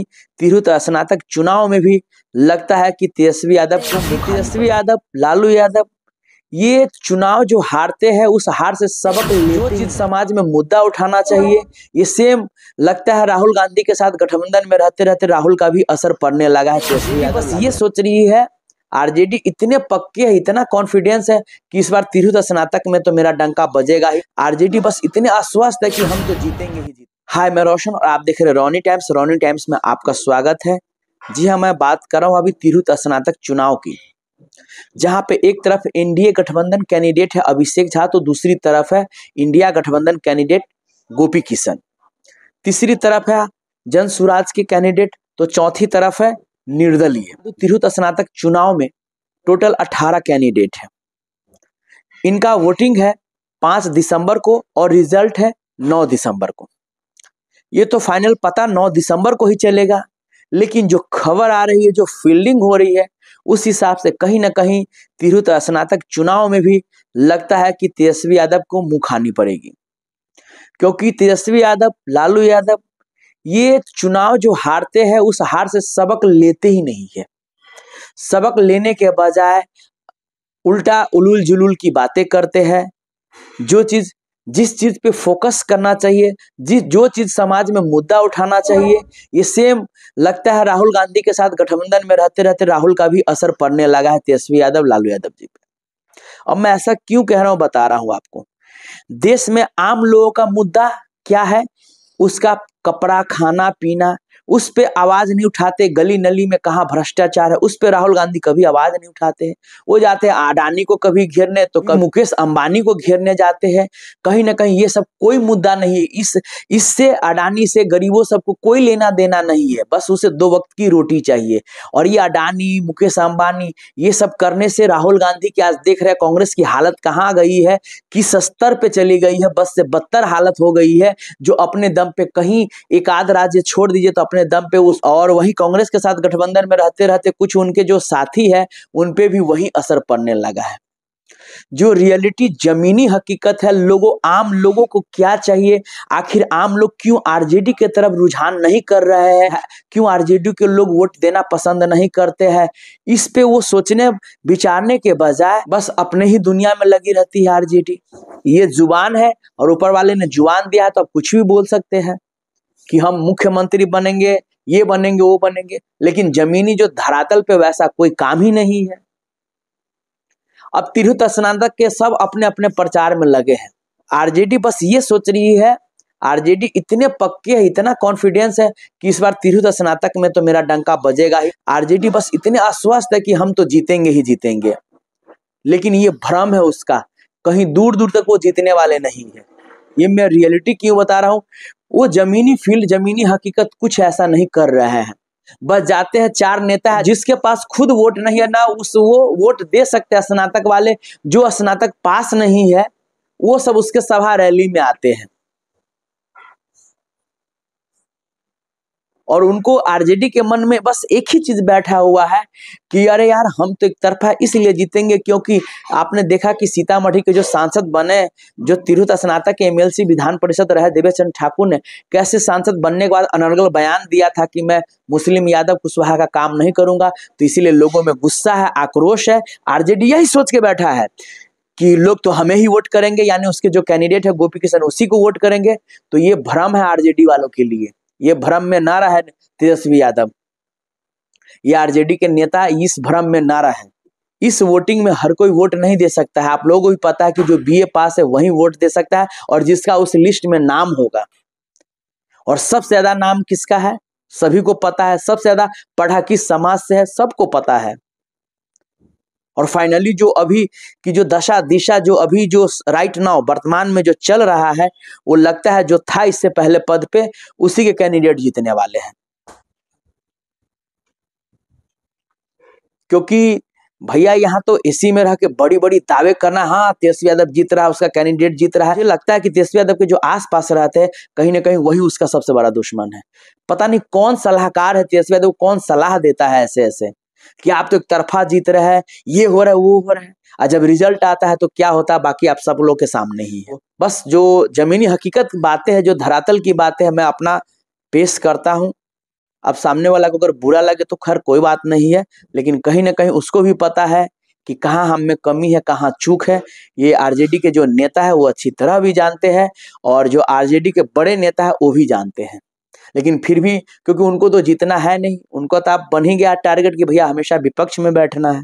तिरहुत स्नातक चुनाव में भी लगता है कि तेजस्वी यादव को तेजस्वी यादव लालू यादव ये चुनाव जो हारते हैं उस हार से सबक जो चीज समाज में मुद्दा उठाना चाहिए ये सेम लगता है राहुल गांधी के साथ गठबंधन में रहते रहते राहुल का भी असर पड़ने लगा है तेजस्वी यादव बस ये सोच रही है आरजेडी इतने पक्के है इतना कॉन्फिडेंस है कि इस बार तिरुत स्नातक में तो मेरा डंका बजेगा ही आरजेडी बस इतने आश्वस्त है कि हम तो जीतेंगे ही जीतेंगे हाय मैं रोशन और आप देख रहे हैं रोनी टाइम्स रोनी टाइम्स में आपका स्वागत है जी हाँ मैं बात कर रहा हूँ अभी तिरुत स्नातक चुनाव की जहाँ पे एक तरफ एनडीए गठबंधन कैंडिडेट है अभिषेक झा तो दूसरी तरफ है इंडिया गठबंधन कैंडिडेट गोपी किशन तीसरी तरफ है जन स्वराज के कैंडिडेट तो चौथी तरफ है निर्दलीय तो तिरुत स्नातक चुनाव में टोटल अठारह कैंडिडेट है इनका वोटिंग है पांच दिसंबर को और रिजल्ट है नौ दिसंबर को ये तो फाइनल पता नौ दिसंबर को ही चलेगा लेकिन जो खबर आ रही है जो फील्डिंग हो रही है उस हिसाब से कहीं ना कहीं तिरुत स्नातक चुनाव में भी लगता है कि तेजस्वी यादव को मुंह खानी पड़ेगी क्योंकि तेजस्वी यादव लालू यादव ये चुनाव जो हारते हैं उस हार से सबक लेते ही नहीं है सबक लेने के बजाय उल्टा उलूल जुलूल की बातें करते हैं जो चीज जिस चीज पे फोकस करना चाहिए जिस जो चीज समाज में मुद्दा उठाना चाहिए ये सेम लगता है राहुल गांधी के साथ गठबंधन में रहते रहते राहुल का भी असर पड़ने लगा है तेजस्वी यादव लालू यादव जी पे अब मैं ऐसा क्यों कह रहा हूं बता रहा हूं आपको देश में आम लोगों का मुद्दा क्या है उसका कपड़ा खाना पीना उस पर आवाज नहीं उठाते गली नली में कहा भ्रष्टाचार है उस पर राहुल गांधी कभी आवाज नहीं उठाते हैं वो जाते हैं अडानी को कभी घेरने तो कभी मुकेश अंबानी को घेरने जाते हैं कहीं ना कहीं ये सब कोई मुद्दा नहीं है इस इससे अडानी से गरीबों सबको कोई लेना देना नहीं है बस उसे दो वक्त की रोटी चाहिए और ये अडानी मुकेश अंबानी ये सब करने से राहुल गांधी की आज देख रहे कांग्रेस की हालत कहाँ गई है किस स्तर पे चली गई है बस से बदतर हालत हो गई है जो अपने दम पे कहीं एक आध राज्य छोड़ दीजिए तो अपने दम पे उस और वही कांग्रेस के साथ गठबंधन में रहते रहते कुछ उनके जो साथी है उनपे भी वही असर पड़ने लगा है जो रियलिटी जमीनी हकीकत है लोगों आम लोगों को क्या चाहिए आखिर आम लोग क्यों आरजेडी के तरफ रुझान नहीं कर रहे हैं क्यों आरजेडी के लोग वोट देना पसंद नहीं करते हैं इस पे वो सोचने विचारने के बजाय बस अपने ही दुनिया में लगी रहती है आरजेडी ये जुबान है और ऊपर वाले ने जुबान दिया है तो आप कुछ भी बोल सकते हैं कि हम मुख्यमंत्री बनेंगे ये बनेंगे वो बनेंगे लेकिन जमीनी जो धरातल पे वैसा कोई काम ही नहीं है अब तिरहुत स्नातक के सब अपने अपने प्रचार में लगे हैं आरजेडी बस ये सोच रही है आरजेडी इतने पक्के है इतना कॉन्फिडेंस है कि इस बार तिरहुत स्नातक में तो मेरा डंका बजेगा ही आरजेडी बस इतने आश्वस्त है कि हम तो जीतेंगे ही जीतेंगे लेकिन ये भ्रम है उसका कहीं दूर दूर तक वो जीतने वाले नहीं है ये मैं रियलिटी क्यों बता रहा हूँ वो जमीनी फील्ड जमीनी हकीकत कुछ ऐसा नहीं कर रहे हैं बस जाते हैं चार नेता है जिसके पास खुद वोट नहीं है ना उस वो वोट दे सकते हैं स्नातक वाले जो स्नातक पास नहीं है वो सब उसके सभा रैली में आते हैं और उनको आरजेडी के मन में बस एक ही चीज बैठा हुआ है कि अरे यार हम तो एक तरफा इसलिए जीतेंगे क्योंकि आपने देखा कि सीतामढ़ी के जो सांसद बने जो तिरुत स्नातक के एमएलसी विधान परिषद रहे देवेश चंद्र ठाकुर ने कैसे सांसद बनने के बाद अनर्गल बयान दिया था कि मैं मुस्लिम यादव कुशवाहा का काम नहीं करूंगा तो इसीलिए लोगों में गुस्सा है आक्रोश है आर यही सोच के बैठा है कि लोग तो हमें ही वोट करेंगे यानी उसके जो कैंडिडेट है गोपी किशन उसी को वोट करेंगे तो ये भ्रम है आरजेडी वालों के लिए ये भ्रम में नारा है तेजस्वी यादव ये आरजेडी के नेता इस भ्रम में नारा है इस वोटिंग में हर कोई वोट नहीं दे सकता है आप लोगों को भी पता है कि जो बीए पास है वही वोट दे सकता है और जिसका उस लिस्ट में नाम होगा और सबसे ज्यादा नाम किसका है सभी को पता है सबसे ज्यादा पढ़ा किस समाज से है सबको पता है और फाइनली जो अभी की जो दशा दिशा जो अभी जो राइट नाउ वर्तमान में जो चल रहा है वो लगता है जो था इससे पहले पद पे उसी के कैंडिडेट जीतने वाले हैं क्योंकि भैया यहाँ तो इसी में रह के बड़ी बड़ी दावे करना हाँ तेजस्वी यादव जीत रहा है उसका कैंडिडेट जीत रहा है मुझे लगता है कि तेजस्वी यादव के जो आसपास रहते हैं कहीं ना कहीं वही उसका सबसे बड़ा दुश्मन है पता नहीं कौन सलाहकार है तेजस्वी यादव कौन सलाह देता है ऐसे ऐसे कि आप तो एक तरफा जीत रहे हैं ये हो रहा है वो हो रहा है और जब रिजल्ट आता है तो क्या होता है बाकी आप सब लोग के सामने ही है बस जो जमीनी हकीकत बातें हैं जो धरातल की बातें हैं मैं अपना पेश करता हूँ अब सामने वाला को अगर बुरा लगे तो खैर कोई बात नहीं है लेकिन कहीं ना कहीं उसको भी पता है कि कहाँ हम में कमी है कहाँ चूक है ये आरजेडी के जो नेता है वो अच्छी तरह भी जानते हैं और जो आरजेडी के बड़े नेता है वो भी जानते हैं लेकिन फिर भी क्योंकि उनको तो जीतना है नहीं उनको तो आप बन ही गया टारगेट कि भैया हमेशा विपक्ष में बैठना है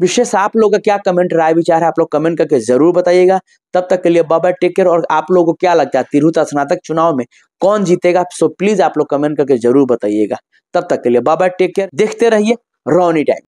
विशेष आप लोग का क्या कमेंट राय विचार है आप लोग कमेंट करके जरूर बताइएगा तब तक के लिए बाबा टेक केयर और आप लोगों को क्या लगता है तिरुता स्नातक चुनाव में कौन जीतेगा सो प्लीज आप लोग कमेंट करके जरूर बताइएगा तब तक के लिए बाबा टेक केयर देखते रहिए रोनी टाइम